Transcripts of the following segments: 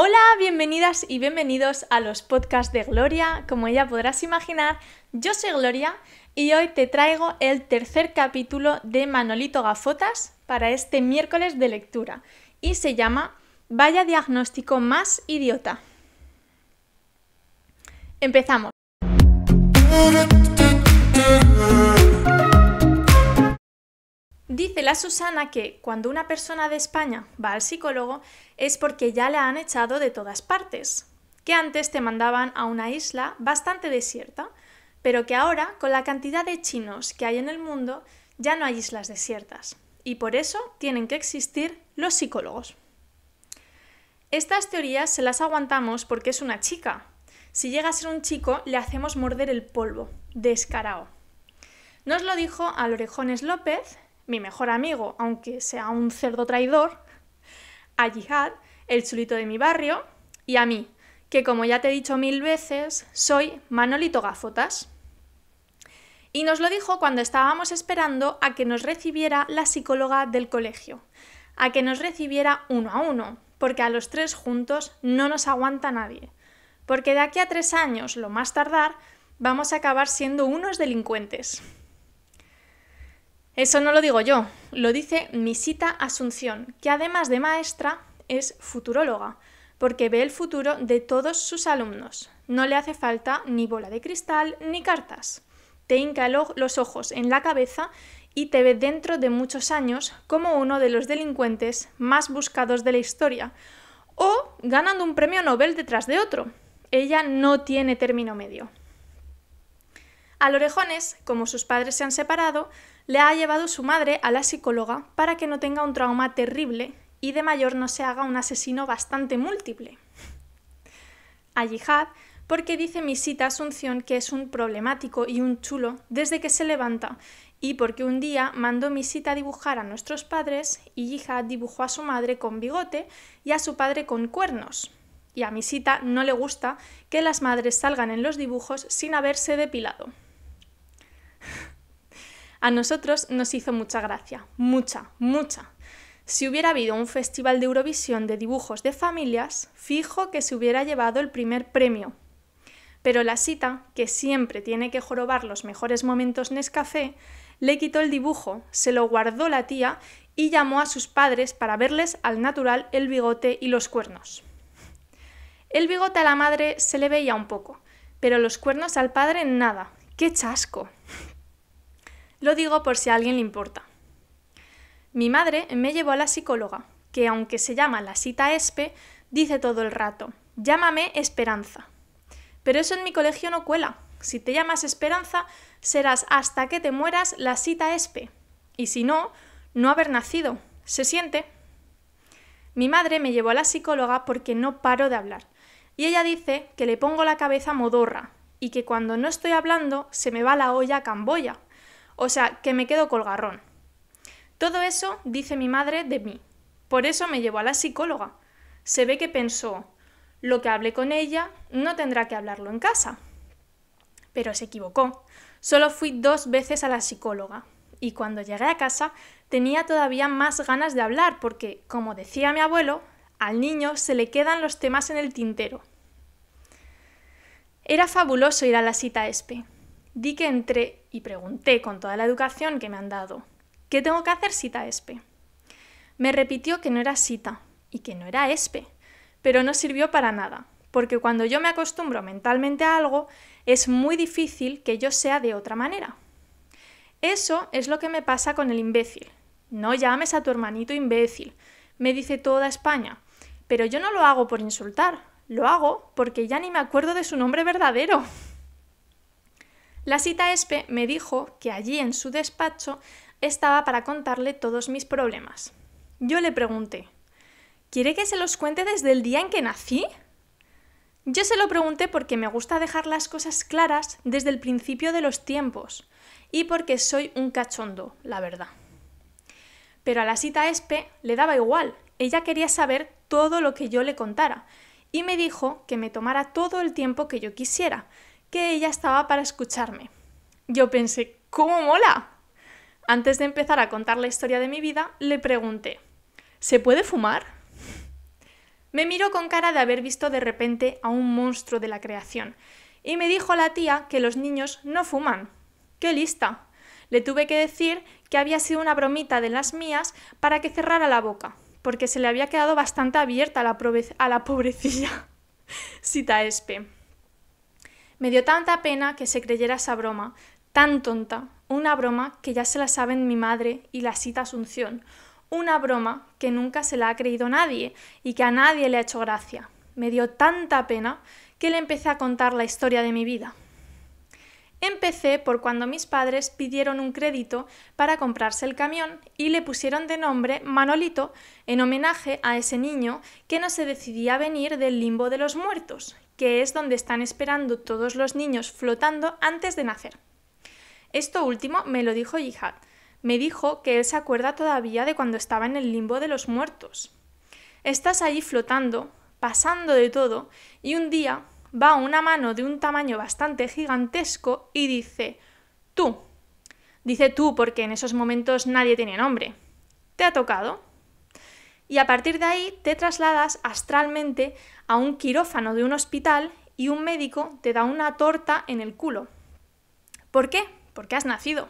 Hola, bienvenidas y bienvenidos a los podcasts de Gloria. Como ya podrás imaginar, yo soy Gloria y hoy te traigo el tercer capítulo de Manolito Gafotas para este miércoles de lectura y se llama Vaya diagnóstico más idiota. Empezamos. Dice la Susana que cuando una persona de España va al psicólogo es porque ya la han echado de todas partes, que antes te mandaban a una isla bastante desierta, pero que ahora, con la cantidad de chinos que hay en el mundo, ya no hay islas desiertas, y por eso tienen que existir los psicólogos. Estas teorías se las aguantamos porque es una chica. Si llega a ser un chico, le hacemos morder el polvo, descarao. Nos lo dijo al Orejones López, mi mejor amigo, aunque sea un cerdo traidor, a Jihad, el chulito de mi barrio, y a mí, que como ya te he dicho mil veces, soy Manolito Gafotas. Y nos lo dijo cuando estábamos esperando a que nos recibiera la psicóloga del colegio, a que nos recibiera uno a uno, porque a los tres juntos no nos aguanta nadie, porque de aquí a tres años, lo más tardar, vamos a acabar siendo unos delincuentes. Eso no lo digo yo, lo dice Misita Asunción, que además de maestra es futuróloga, porque ve el futuro de todos sus alumnos. No le hace falta ni bola de cristal ni cartas. Te hinca los ojos en la cabeza y te ve dentro de muchos años como uno de los delincuentes más buscados de la historia, o ganando un premio Nobel detrás de otro. Ella no tiene término medio. A orejones, como sus padres se han separado, le ha llevado su madre a la psicóloga para que no tenga un trauma terrible y de mayor no se haga un asesino bastante múltiple. A Yihad, porque dice Misita Asunción que es un problemático y un chulo desde que se levanta y porque un día mandó Misita dibujar a nuestros padres y Yihad dibujó a su madre con bigote y a su padre con cuernos. Y a Misita no le gusta que las madres salgan en los dibujos sin haberse depilado. A nosotros nos hizo mucha gracia, mucha, mucha. Si hubiera habido un festival de Eurovisión de dibujos de familias, fijo que se hubiera llevado el primer premio. Pero la cita, que siempre tiene que jorobar los mejores momentos en café, le quitó el dibujo, se lo guardó la tía y llamó a sus padres para verles al natural el bigote y los cuernos. El bigote a la madre se le veía un poco, pero los cuernos al padre nada. ¡Qué chasco! Lo digo por si a alguien le importa. Mi madre me llevó a la psicóloga, que aunque se llama la cita ESPE, dice todo el rato, llámame Esperanza. Pero eso en mi colegio no cuela. Si te llamas Esperanza, serás hasta que te mueras la cita ESPE. Y si no, no haber nacido. Se siente. Mi madre me llevó a la psicóloga porque no paro de hablar. Y ella dice que le pongo la cabeza modorra y que cuando no estoy hablando se me va la olla a camboya. O sea, que me quedo colgarrón. Todo eso dice mi madre de mí. Por eso me llevó a la psicóloga. Se ve que pensó, lo que hable con ella no tendrá que hablarlo en casa. Pero se equivocó. Solo fui dos veces a la psicóloga. Y cuando llegué a casa tenía todavía más ganas de hablar porque, como decía mi abuelo, al niño se le quedan los temas en el tintero. Era fabuloso ir a la cita ESPE. Di que entré y pregunté con toda la educación que me han dado, ¿qué tengo que hacer cita ESPE? Me repitió que no era cita y que no era ESPE, e, pero no sirvió para nada, porque cuando yo me acostumbro mentalmente a algo, es muy difícil que yo sea de otra manera. Eso es lo que me pasa con el imbécil. No llames a tu hermanito imbécil, me dice toda España, pero yo no lo hago por insultar, lo hago porque ya ni me acuerdo de su nombre verdadero. La cita ESPE me dijo que allí en su despacho estaba para contarle todos mis problemas. Yo le pregunté, ¿quiere que se los cuente desde el día en que nací? Yo se lo pregunté porque me gusta dejar las cosas claras desde el principio de los tiempos y porque soy un cachondo, la verdad. Pero a la cita ESPE le daba igual, ella quería saber todo lo que yo le contara y me dijo que me tomara todo el tiempo que yo quisiera, que ella estaba para escucharme. Yo pensé, ¿cómo mola? Antes de empezar a contar la historia de mi vida, le pregunté, ¿se puede fumar? Me miró con cara de haber visto de repente a un monstruo de la creación y me dijo la tía que los niños no fuman. ¡Qué lista! Le tuve que decir que había sido una bromita de las mías para que cerrara la boca, porque se le había quedado bastante abierta a la, a la pobrecilla. Cita Espe. Me dio tanta pena que se creyera esa broma, tan tonta, una broma que ya se la saben mi madre y la cita Asunción, una broma que nunca se la ha creído nadie y que a nadie le ha hecho gracia. Me dio tanta pena que le empecé a contar la historia de mi vida. Empecé por cuando mis padres pidieron un crédito para comprarse el camión y le pusieron de nombre Manolito en homenaje a ese niño que no se decidía a venir del limbo de los muertos que es donde están esperando todos los niños flotando antes de nacer. Esto último me lo dijo Yihad. Me dijo que él se acuerda todavía de cuando estaba en el limbo de los muertos. Estás allí flotando, pasando de todo, y un día va una mano de un tamaño bastante gigantesco y dice, tú. Dice tú porque en esos momentos nadie tiene nombre. ¿Te ha tocado? y a partir de ahí te trasladas astralmente a un quirófano de un hospital y un médico te da una torta en el culo. ¿Por qué? Porque has nacido.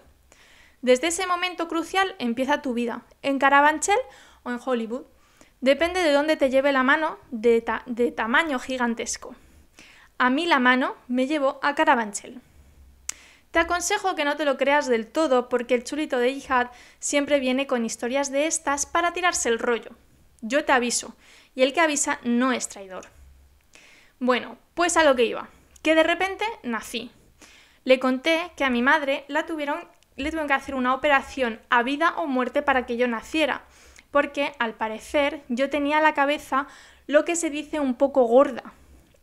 Desde ese momento crucial empieza tu vida, en Carabanchel o en Hollywood. Depende de dónde te lleve la mano de, tamaño gigantesco. A mí la mano me llevó a Carabanchel. Te aconsejo que no te lo creas del todo porque el chulito de Yihad siempre viene con historias de estas para tirarse el rollo. Yo te aviso. Y el que avisa no es traidor. Bueno, pues a lo que iba. Que de repente nací. Le conté que a mi madre la tuvieron, le tuvieron que hacer una operación a vida o muerte para que yo naciera. Porque al parecer yo tenía la cabeza lo que se dice un poco gorda.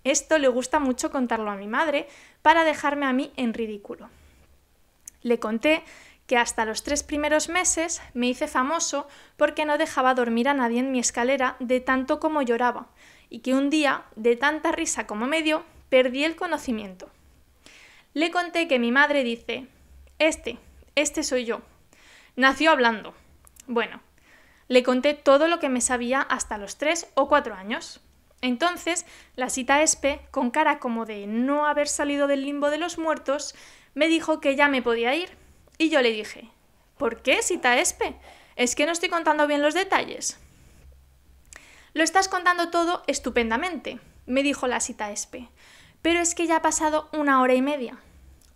Esto le gusta mucho contarlo a mi madre para dejarme a mí en ridículo. Le conté que hasta los tres primeros meses me hice famoso porque no dejaba dormir a nadie en mi escalera de tanto como lloraba, y que un día, de tanta risa como me dio, perdí el conocimiento. Le conté que mi madre dice, este, este soy yo. Nació hablando. Bueno, le conté todo lo que me sabía hasta los tres o cuatro años. Entonces, la cita Espe, con cara como de no haber salido del limbo de los muertos, me dijo que ya me podía ir y yo le dije, ¿por qué, cita Espe? ¿Es que no estoy contando bien los detalles? Lo estás contando todo estupendamente, me dijo la cita Espe. Pero es que ya ha pasado una hora y media.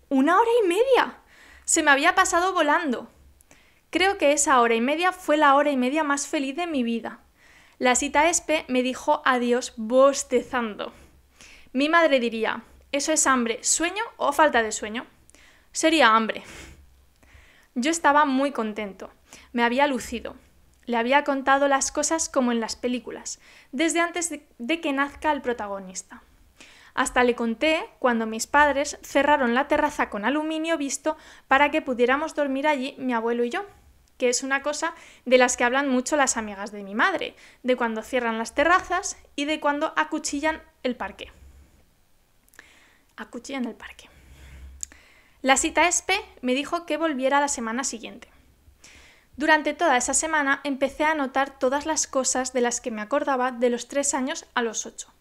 ¿Una hora y media? Se me había pasado volando. Creo que esa hora y media fue la hora y media más feliz de mi vida. La cita Espe me dijo adiós bostezando. Mi madre diría, ¿eso es hambre, sueño o falta de sueño? Sería hambre. Yo estaba muy contento. Me había lucido. Le había contado las cosas como en las películas, desde antes de que nazca el protagonista. Hasta le conté cuando mis padres cerraron la terraza con aluminio visto para que pudiéramos dormir allí mi abuelo y yo, que es una cosa de las que hablan mucho las amigas de mi madre, de cuando cierran las terrazas y de cuando acuchillan el parque. Acuchillan el parque. La cita ESPE me dijo que volviera la semana siguiente. Durante toda esa semana empecé a anotar todas las cosas de las que me acordaba de los tres años a los ocho.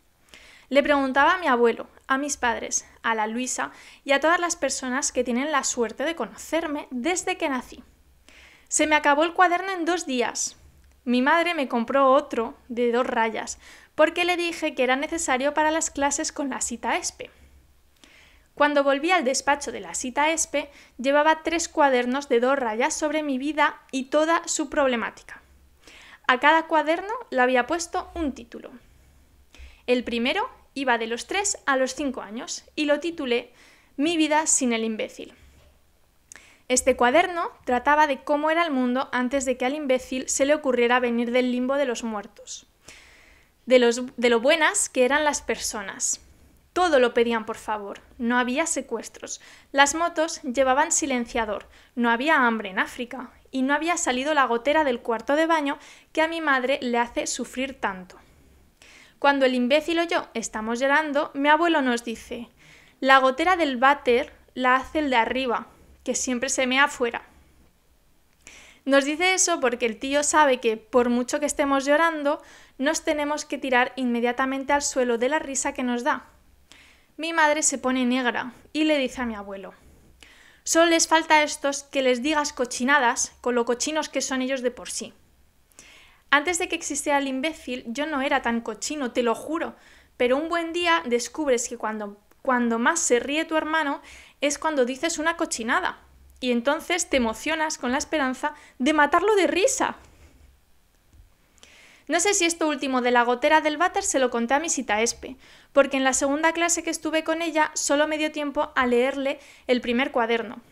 Le preguntaba a mi abuelo, a mis padres, a la Luisa y a todas las personas que tienen la suerte de conocerme desde que nací. Se me acabó el cuaderno en dos días. Mi madre me compró otro de dos rayas porque le dije que era necesario para las clases con la cita ESPE. Cuando volví al despacho de la cita ESPE, llevaba tres cuadernos de dos rayas sobre mi vida y toda su problemática. A cada cuaderno le había puesto un título. El primero iba de los tres a los cinco años y lo titulé Mi vida sin el imbécil. Este cuaderno trataba de cómo era el mundo antes de que al imbécil se le ocurriera venir del limbo de los muertos, de, los, de lo buenas que eran las personas, todo lo pedían por favor. No había secuestros. Las motos llevaban silenciador. No había hambre en África. Y no había salido la gotera del cuarto de baño que a mi madre le hace sufrir tanto. Cuando el imbécil o yo estamos llorando, mi abuelo nos dice, la gotera del váter la hace el de arriba, que siempre se mea afuera. Nos dice eso porque el tío sabe que, por mucho que estemos llorando, nos tenemos que tirar inmediatamente al suelo de la risa que nos da, mi madre se pone negra y le dice a mi abuelo, solo les falta a estos que les digas cochinadas con lo cochinos que son ellos de por sí. Antes de que existiera el imbécil, yo no era tan cochino, te lo juro, pero un buen día descubres que cuando, cuando más se ríe tu hermano es cuando dices una cochinada, y entonces te emocionas con la esperanza de matarlo de risa. No sé si esto último de la gotera del váter se lo conté a mi cita Espe, porque en la segunda clase que estuve con ella solo me dio tiempo a leerle el primer cuaderno.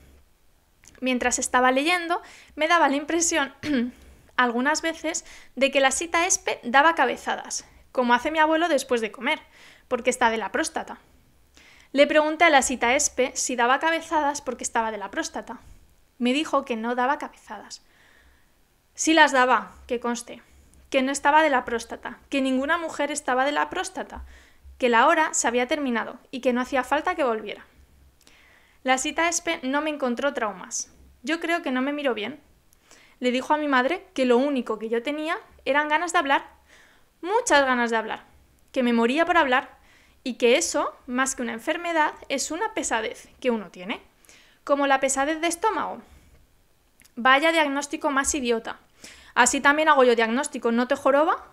Mientras estaba leyendo, me daba la impresión, algunas veces, de que la cita Espe daba cabezadas, como hace mi abuelo después de comer, porque está de la próstata. Le pregunté a la cita Espe si daba cabezadas porque estaba de la próstata. Me dijo que no daba cabezadas. Sí las daba, que conste, que no estaba de la próstata, que ninguna mujer estaba de la próstata, que la hora se había terminado y que no hacía falta que volviera. La cita ESPE no me encontró traumas. Yo creo que no me miró bien. Le dijo a mi madre que lo único que yo tenía eran ganas de hablar, muchas ganas de hablar, que me moría por hablar y que eso, más que una enfermedad, es una pesadez que uno tiene, como la pesadez de estómago. Vaya diagnóstico más idiota. Así también hago yo diagnóstico, ¿no te joroba?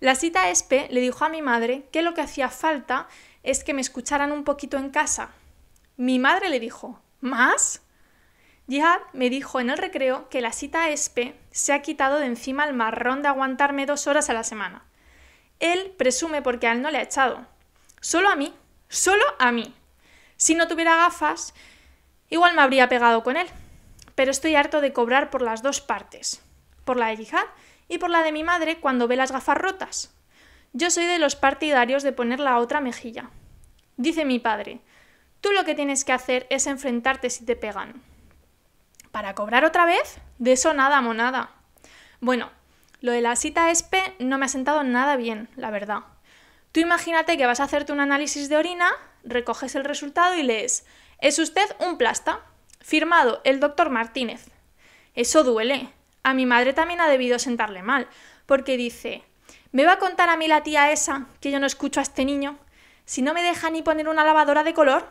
La cita ESPE e le dijo a mi madre que lo que hacía falta es que me escucharan un poquito en casa. Mi madre le dijo, ¿más? Jihad me dijo en el recreo que la cita ESPE e se ha quitado de encima el marrón de aguantarme dos horas a la semana. Él presume porque a él no le ha echado. Solo a mí, solo a mí. Si no tuviera gafas, igual me habría pegado con él. Pero estoy harto de cobrar por las dos partes por la de Yihad y por la de mi madre cuando ve las gafas rotas. Yo soy de los partidarios de poner la otra mejilla. Dice mi padre, tú lo que tienes que hacer es enfrentarte si te pegan. ¿Para cobrar otra vez? De eso nada, monada. Bueno, lo de la cita ESPE no me ha sentado nada bien, la verdad. Tú imagínate que vas a hacerte un análisis de orina, recoges el resultado y lees, es usted un plasta, firmado el doctor Martínez. Eso duele, a mi madre también ha debido sentarle mal, porque dice, ¿me va a contar a mí la tía esa que yo no escucho a este niño? Si no me deja ni poner una lavadora de color.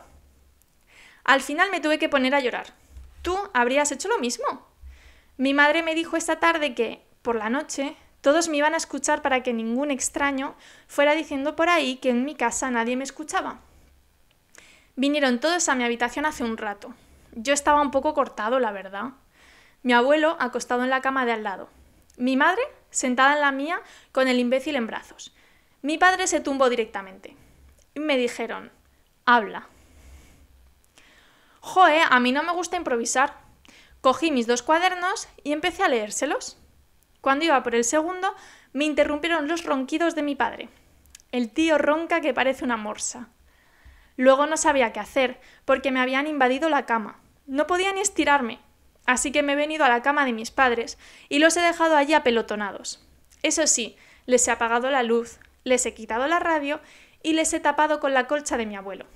Al final me tuve que poner a llorar. ¿Tú habrías hecho lo mismo? Mi madre me dijo esta tarde que, por la noche, todos me iban a escuchar para que ningún extraño fuera diciendo por ahí que en mi casa nadie me escuchaba. Vinieron todos a mi habitación hace un rato. Yo estaba un poco cortado, la verdad mi abuelo acostado en la cama de al lado, mi madre sentada en la mía con el imbécil en brazos. Mi padre se tumbó directamente. Y me dijeron, habla. Joe, a mí no me gusta improvisar. Cogí mis dos cuadernos y empecé a leérselos. Cuando iba por el segundo, me interrumpieron los ronquidos de mi padre. El tío ronca que parece una morsa. Luego no sabía qué hacer, porque me habían invadido la cama. No podía ni estirarme así que me he venido a la cama de mis padres y los he dejado allí apelotonados. Eso sí, les he apagado la luz, les he quitado la radio y les he tapado con la colcha de mi abuelo.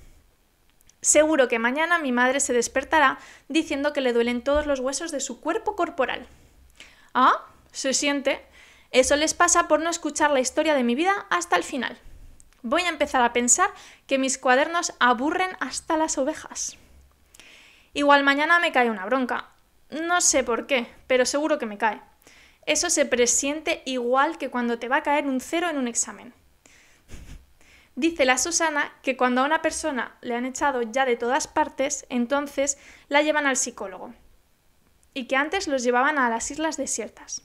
Seguro que mañana mi madre se despertará diciendo que le duelen todos los huesos de su cuerpo corporal. Ah, se siente. Eso les pasa por no escuchar la historia de mi vida hasta el final. Voy a empezar a pensar que mis cuadernos aburren hasta las ovejas. Igual mañana me cae una bronca, no sé por qué, pero seguro que me cae. Eso se presiente igual que cuando te va a caer un cero en un examen. Dice la Susana que cuando a una persona le han echado ya de todas partes, entonces la llevan al psicólogo. Y que antes los llevaban a las islas desiertas.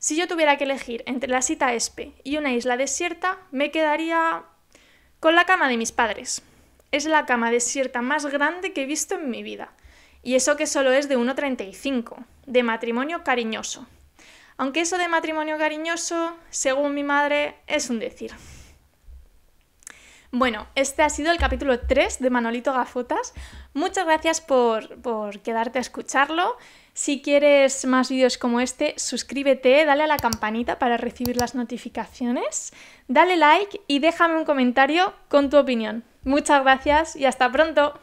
Si yo tuviera que elegir entre la cita ESPE y una isla desierta, me quedaría con la cama de mis padres. Es la cama desierta más grande que he visto en mi vida. Y eso que solo es de 1,35, de matrimonio cariñoso. Aunque eso de matrimonio cariñoso, según mi madre, es un decir. Bueno, este ha sido el capítulo 3 de Manolito Gafotas. Muchas gracias por, por, quedarte a escucharlo. Si quieres más vídeos como este, suscríbete, dale a la campanita para recibir las notificaciones, dale like y déjame un comentario con tu opinión. Muchas gracias y hasta pronto.